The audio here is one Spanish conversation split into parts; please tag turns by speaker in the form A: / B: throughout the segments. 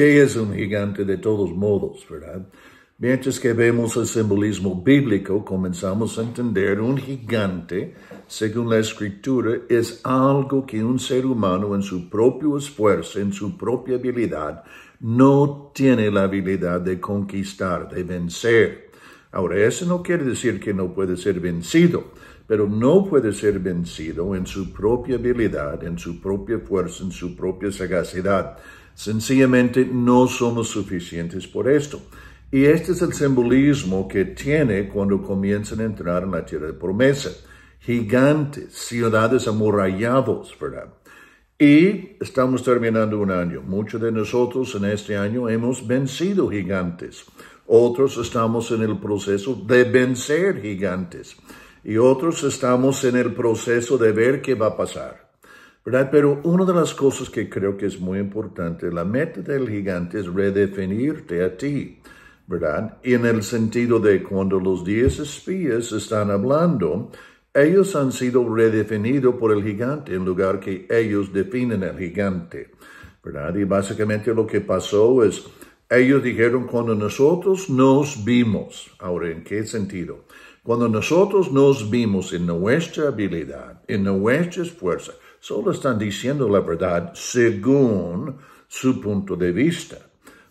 A: qué es un gigante de todos modos, ¿verdad? Mientras que vemos el simbolismo bíblico, comenzamos a entender un gigante, según la escritura, es algo que un ser humano en su propio esfuerzo, en su propia habilidad, no tiene la habilidad de conquistar, de vencer. Ahora, eso no quiere decir que no puede ser vencido, pero no puede ser vencido en su propia habilidad, en su propia fuerza, en su propia sagacidad. Sencillamente no somos suficientes por esto. Y este es el simbolismo que tiene cuando comienzan a entrar en la tierra de promesa. Gigantes, ciudades amurallados ¿verdad? Y estamos terminando un año. Muchos de nosotros en este año hemos vencido gigantes. Otros estamos en el proceso de vencer gigantes. Y otros estamos en el proceso de ver qué va a pasar. ¿verdad? Pero una de las cosas que creo que es muy importante, la meta del gigante es redefinirte a ti, ¿verdad? Y en el sentido de cuando los diez espías están hablando, ellos han sido redefinidos por el gigante en lugar que ellos definen al gigante, ¿verdad? Y básicamente lo que pasó es, ellos dijeron, cuando nosotros nos vimos, ahora, ¿en qué sentido? Cuando nosotros nos vimos en nuestra habilidad, en nuestra fuerza, solo están diciendo la verdad según su punto de vista,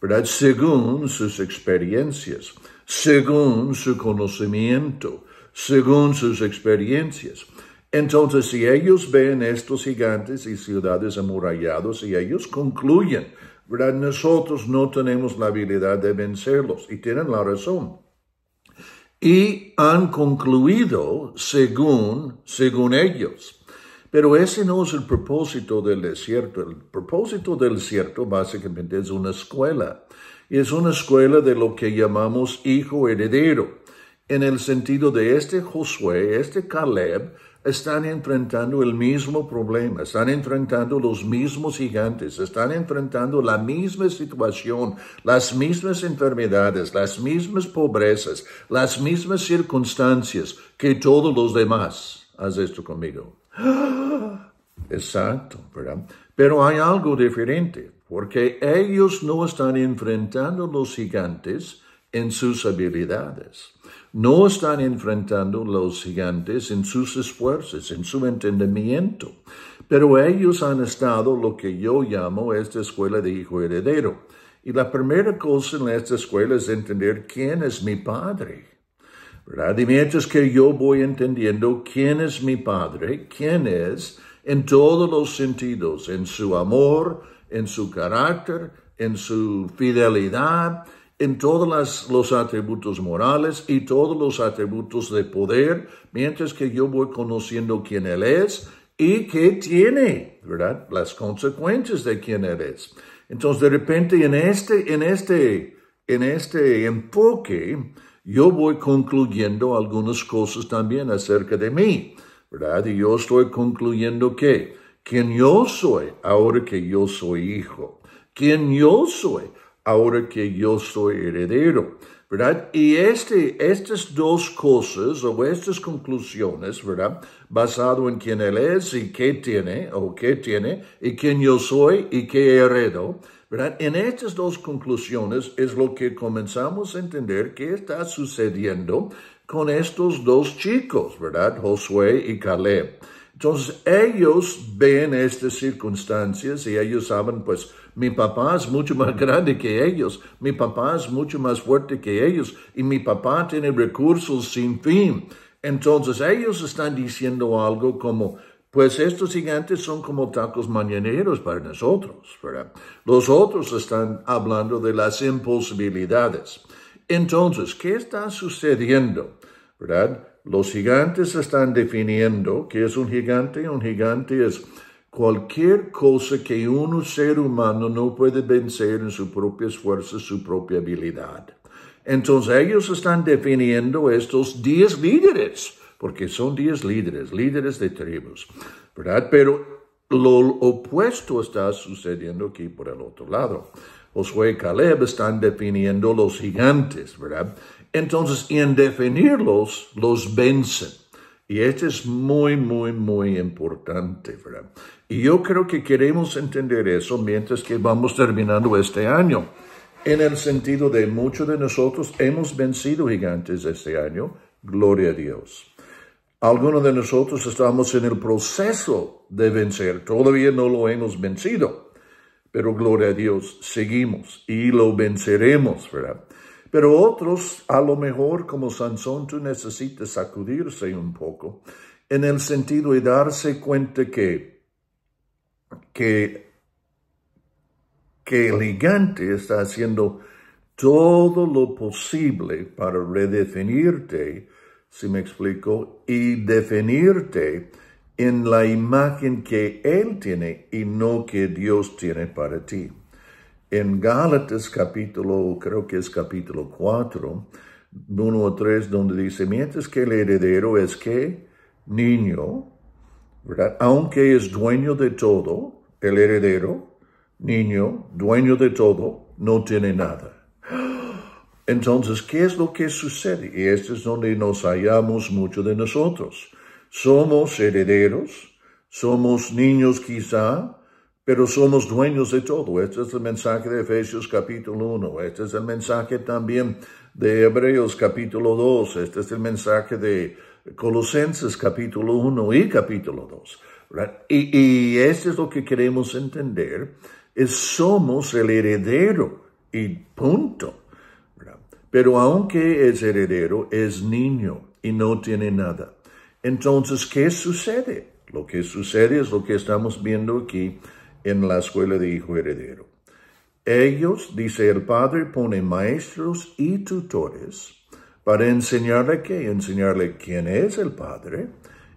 A: ¿verdad? Según sus experiencias, según su conocimiento, según sus experiencias. Entonces, si ellos ven estos gigantes y ciudades amurallados y ellos concluyen, ¿verdad? Nosotros no tenemos la habilidad de vencerlos y tienen la razón. Y han concluido según, según ellos. Pero ese no es el propósito del desierto. El propósito del desierto básicamente es una escuela. y Es una escuela de lo que llamamos hijo heredero. En el sentido de este Josué, este Caleb, están enfrentando el mismo problema, están enfrentando los mismos gigantes, están enfrentando la misma situación, las mismas enfermedades, las mismas pobrezas, las mismas circunstancias que todos los demás. Haz esto conmigo. Exacto, ¿verdad? Pero hay algo diferente, porque ellos no están enfrentando los gigantes en sus habilidades, no están enfrentando los gigantes en sus esfuerzos, en su entendimiento, pero ellos han estado lo que yo llamo esta escuela de hijo heredero. Y la primera cosa en esta escuela es entender quién es mi padre. Y mientras que yo voy entendiendo quién es mi Padre, quién es, en todos los sentidos, en su amor, en su carácter, en su fidelidad, en todos los atributos morales y todos los atributos de poder, mientras que yo voy conociendo quién Él es y qué tiene, ¿verdad? Las consecuencias de quién Él es. Entonces, de repente, en este, en este, en este enfoque, yo voy concluyendo algunas cosas también acerca de mí, ¿verdad? Y yo estoy concluyendo que quien yo soy ahora que yo soy hijo, quien yo soy ahora que yo soy heredero, ¿verdad? Y este, estas dos cosas o estas conclusiones, ¿verdad? Basado en quién él es y qué tiene o qué tiene y quién yo soy y qué heredo, ¿verdad? En estas dos conclusiones es lo que comenzamos a entender qué está sucediendo con estos dos chicos, ¿verdad? Josué y Caleb. Entonces ellos ven estas circunstancias y ellos saben, pues, mi papá es mucho más grande que ellos, mi papá es mucho más fuerte que ellos y mi papá tiene recursos sin fin. Entonces ellos están diciendo algo como, pues estos gigantes son como tacos mañaneros para nosotros, ¿verdad? Los otros están hablando de las imposibilidades. Entonces, ¿qué está sucediendo? ¿Verdad? Los gigantes están definiendo qué es un gigante. Un gigante es cualquier cosa que un ser humano no puede vencer en su propia esfuerzo, su propia habilidad. Entonces ellos están definiendo estos 10 líderes porque son diez líderes, líderes de tribus, ¿verdad? Pero lo opuesto está sucediendo aquí por el otro lado. Josué Caleb están definiendo los gigantes, ¿verdad? Entonces, en definirlos, los vencen. Y esto es muy, muy, muy importante, ¿verdad? Y yo creo que queremos entender eso mientras que vamos terminando este año, en el sentido de muchos de nosotros hemos vencido gigantes este año, Gloria a Dios. Algunos de nosotros estamos en el proceso de vencer. Todavía no lo hemos vencido, pero gloria a Dios, seguimos y lo venceremos, ¿verdad? Pero otros, a lo mejor como Sansón, tú necesitas sacudirse un poco en el sentido de darse cuenta que, que, que el gigante está haciendo todo lo posible para redefinirte, si me explico, y definirte en la imagen que Él tiene y no que Dios tiene para ti. En Gálatas capítulo, creo que es capítulo 4, 1 o 3, donde dice, mientras que el heredero es que niño, ¿verdad? aunque es dueño de todo, el heredero, niño, dueño de todo, no tiene nada. Entonces, ¿qué es lo que sucede? Y este es donde nos hallamos mucho de nosotros. Somos herederos, somos niños quizá, pero somos dueños de todo. Este es el mensaje de Efesios capítulo 1, este es el mensaje también de Hebreos capítulo 2, este es el mensaje de Colosenses capítulo 1 y capítulo 2. Y, y este es lo que queremos entender, es somos el heredero y punto. Pero aunque es heredero, es niño y no tiene nada. Entonces, ¿qué sucede? Lo que sucede es lo que estamos viendo aquí en la escuela de hijo heredero. Ellos, dice el padre, pone maestros y tutores para enseñarle qué, enseñarle quién es el padre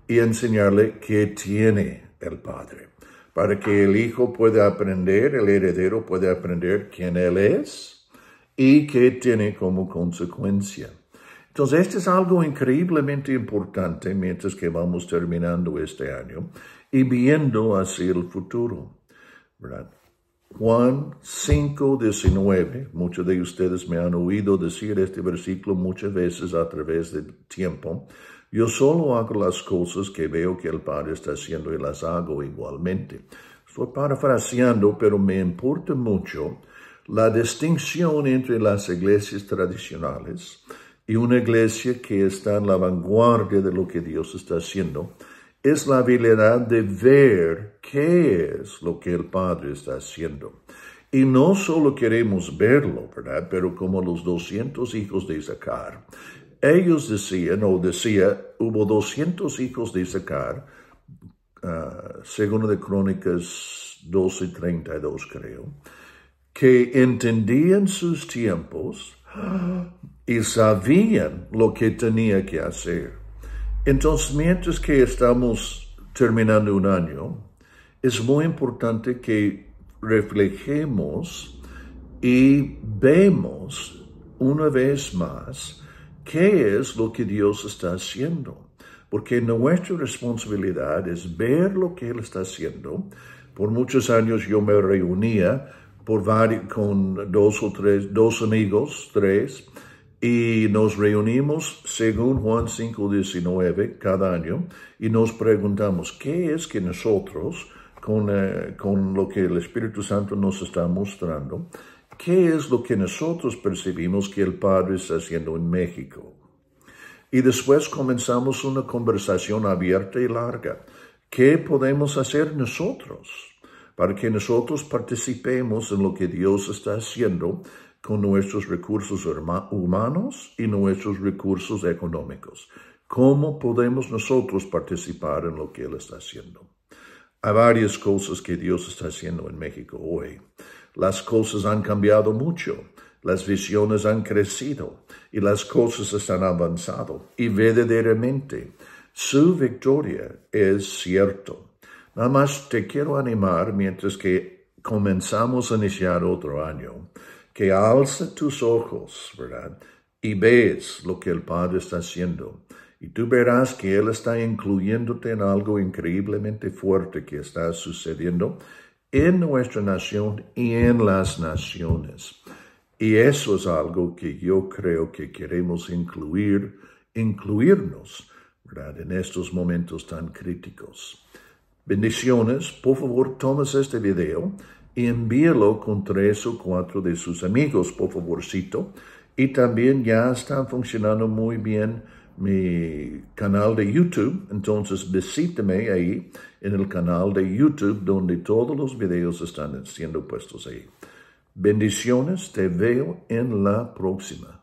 A: y enseñarle qué tiene el padre, para que el hijo pueda aprender, el heredero pueda aprender quién él es y que tiene como consecuencia. Entonces, esto es algo increíblemente importante mientras que vamos terminando este año y viendo hacia el futuro. Juan 5, 19, muchos de ustedes me han oído decir este versículo muchas veces a través del tiempo. Yo solo hago las cosas que veo que el Padre está haciendo y las hago igualmente. Estoy parafraseando, pero me importa mucho la distinción entre las iglesias tradicionales y una iglesia que está en la vanguardia de lo que Dios está haciendo es la habilidad de ver qué es lo que el Padre está haciendo. Y no solo queremos verlo, ¿verdad? Pero como los 200 hijos de Isaacar, ellos decían, o decía, hubo 200 hijos de Isaacar, ah, según de Crónicas 12, 32 creo, que entendían sus tiempos y sabían lo que tenía que hacer. Entonces, mientras que estamos terminando un año, es muy importante que reflejemos y vemos una vez más qué es lo que Dios está haciendo. Porque nuestra responsabilidad es ver lo que Él está haciendo. Por muchos años yo me reunía varios, con dos o tres, dos amigos, tres, y nos reunimos según Juan 5.19 cada año y nos preguntamos, ¿qué es que nosotros, con, eh, con lo que el Espíritu Santo nos está mostrando, qué es lo que nosotros percibimos que el Padre está haciendo en México? Y después comenzamos una conversación abierta y larga. ¿Qué podemos hacer nosotros? para que nosotros participemos en lo que Dios está haciendo con nuestros recursos humanos y nuestros recursos económicos. ¿Cómo podemos nosotros participar en lo que Él está haciendo? Hay varias cosas que Dios está haciendo en México hoy. Las cosas han cambiado mucho, las visiones han crecido y las cosas están avanzando. Y verdaderamente, su victoria es cierto. Nada te quiero animar mientras que comenzamos a iniciar otro año, que alza tus ojos, ¿verdad? Y ves lo que el Padre está haciendo. Y tú verás que Él está incluyéndote en algo increíblemente fuerte que está sucediendo en nuestra nación y en las naciones. Y eso es algo que yo creo que queremos incluir, incluirnos, ¿verdad? En estos momentos tan críticos. Bendiciones, por favor, tomes este video y envíelo con tres o cuatro de sus amigos, por favorcito. Y también ya está funcionando muy bien mi canal de YouTube, entonces visíteme ahí en el canal de YouTube donde todos los videos están siendo puestos ahí. Bendiciones, te veo en la próxima.